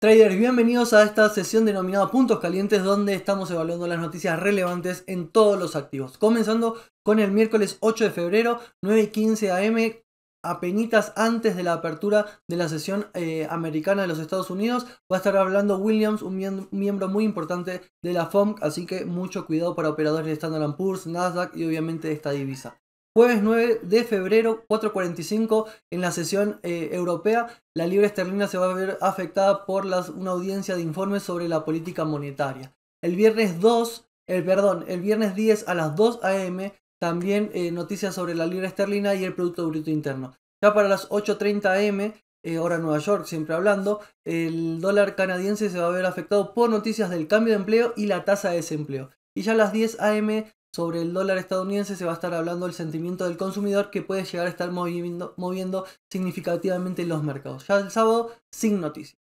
Traders, bienvenidos a esta sesión denominada Puntos Calientes, donde estamos evaluando las noticias relevantes en todos los activos. Comenzando con el miércoles 8 de febrero, 9 y 15 am, apenitas antes de la apertura de la sesión eh, americana de los Estados Unidos. Va a estar hablando Williams, un miembro muy importante de la FOMC, así que mucho cuidado para operadores de Standard Poor's, Nasdaq y obviamente esta divisa. Jueves 9 de febrero, 4.45, en la sesión eh, europea, la libra esterlina se va a ver afectada por una audiencia de informes sobre la política monetaria. El viernes 2, el, eh, perdón, el viernes 10 a las 2 am, también eh, noticias sobre la libra esterlina y el Producto Bruto Interno. Ya para las 8.30 am, eh, hora Nueva York, siempre hablando, el dólar canadiense se va a ver afectado por noticias del cambio de empleo y la tasa de desempleo. Y ya a las 10 am sobre el dólar estadounidense se va a estar hablando el sentimiento del consumidor que puede llegar a estar moviendo, moviendo significativamente los mercados. Ya el sábado, sin noticias.